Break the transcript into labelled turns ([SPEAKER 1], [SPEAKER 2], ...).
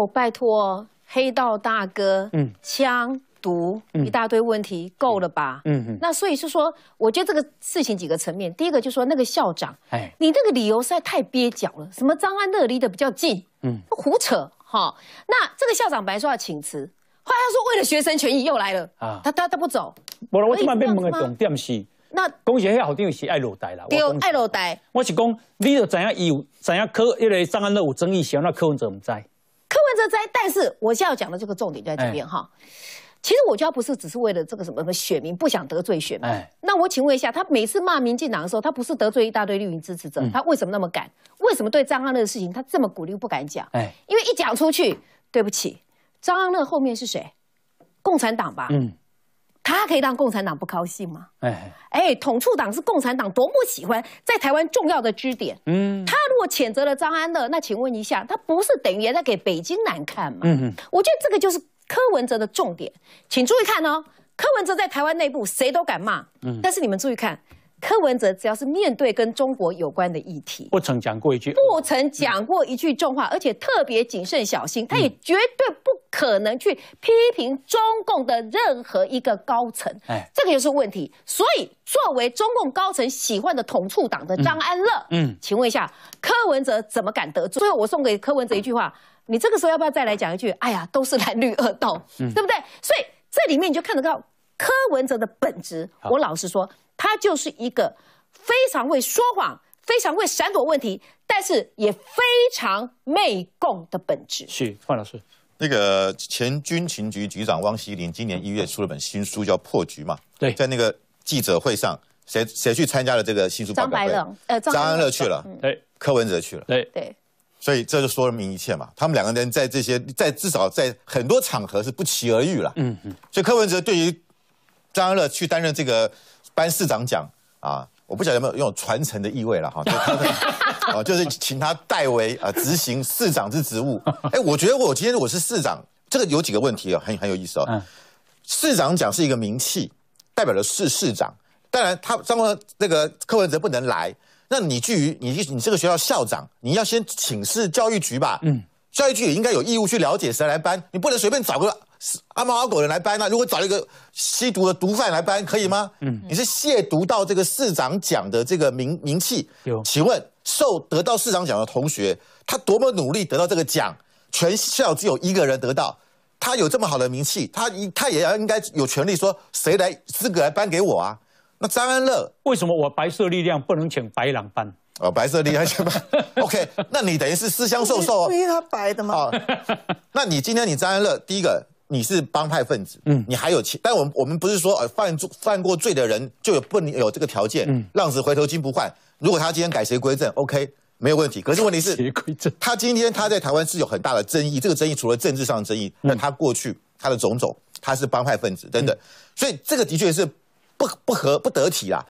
[SPEAKER 1] 哦，拜托，黑道大哥，嗯，枪毒一大堆问题，够了吧？嗯嗯。那所以是说，我觉得这个事情几个层面，第一个就说那个校长，哎，你这个理由实在太憋脚了，什么张安乐离得比较近，嗯，胡扯哈。那这个校长白说要请辞，后来他说为了学生权益又来了，啊，他他他不走。
[SPEAKER 2] 我我今晚要问的重点是，那恭喜遐校长是爱落袋啦，对，爱落袋。我是讲，你要怎样有知样科，因为张安乐有争议，谁那科文者唔知。
[SPEAKER 1] 这在，但是我现在要讲的这个重点就在这边哈。其实我觉得不是只是为了这个什么选民不想得罪选民。那我请问一下，他每次骂民进党的时候，他不是得罪一大堆绿营支持者，他为什么那么敢？为什么对张安乐的事情他这么鼓励不敢讲？哎，因为一讲出去，对不起，张安乐后面是谁？共产党吧。嗯。他可以让共产党不高兴吗？哎哎，统促党是共产党多么喜欢在台湾重要的支点。嗯。他。我谴责了张安乐，那请问一下，他不是等于也在给北京难看吗？嗯嗯，我觉得这个就是柯文哲的重点，请注意看哦，柯文哲在台湾内部谁都敢骂，嗯，但是你们注意看。柯文哲只要是面对跟中国有关的议题，
[SPEAKER 2] 不曾讲过一句，
[SPEAKER 1] 不曾讲过一句重话，而且特别谨慎小心，他也绝对不可能去批评中共的任何一个高层。哎，这个就是问题。所以作为中共高层喜欢的统促党的张安乐，嗯，请问一下，柯文哲怎么敢得罪？最后，我送给柯文哲一句话：你这个时候要不要再来讲一句？哎呀，都是男绿恶斗，对不对？所以这里面你就看得到柯文哲的本质。我老实说。他就是一个非常会说谎、非常会闪躲问题，但是也非常媚共的本质。
[SPEAKER 2] 是范老师，那个前军情局局长汪希林今年一月出了本新书，叫《破局》嘛？对，在那个记者会上，谁谁去参加了这个新书？张白冷，呃，张安乐去了，对，柯文哲去了，对对，所以这就说明一切嘛。他们两个人在这些，在至少在很多场合是不期而遇了。嗯嗯，所以柯文哲对于张安乐去担任这个。颁市长奖啊，我不晓得有没有拥有传承的意味了哈，啊，就是请他代为啊执行市长之职务。哎，我觉得我今天我是市长，这个有几个问题啊，很很有意思哦。市长奖是一个名气，代表了是市长，当然他张文那个柯文哲不能来，那你至于你你这个学校校长，你要先请示教育局吧。嗯。教育局也应该有义务去了解谁来搬，你不能随便找个阿猫阿狗人来搬啊！如果找一个吸毒的毒贩来搬，可以吗？嗯，你是亵渎到这个市长奖的这个名名气。有，请问受得到市长奖的同学，他多么努力得到这个奖，全校只有一个人得到，他有这么好的名气，他他也要应该有权利说谁来资格来颁给我啊？那张安乐，为什么我白色力量不能请白狼搬？哦，白色厉害些吧？OK，那你等于是私相授受。因为他白的嘛。啊，那你今天你张安乐，第一个你是帮派分子，嗯，你还有钱，但我们我们不是说，呃，犯犯过罪的人就有不能有这个条件。嗯，浪子回头金不换，如果他今天改邪归正，OK，没有问题。可是问题是，邪归正，他今天他在台湾是有很大的争议，这个争议除了政治上的争议，那他过去他的种种，他是帮派分子，等，等。所以这个的确是不不合不得体啦。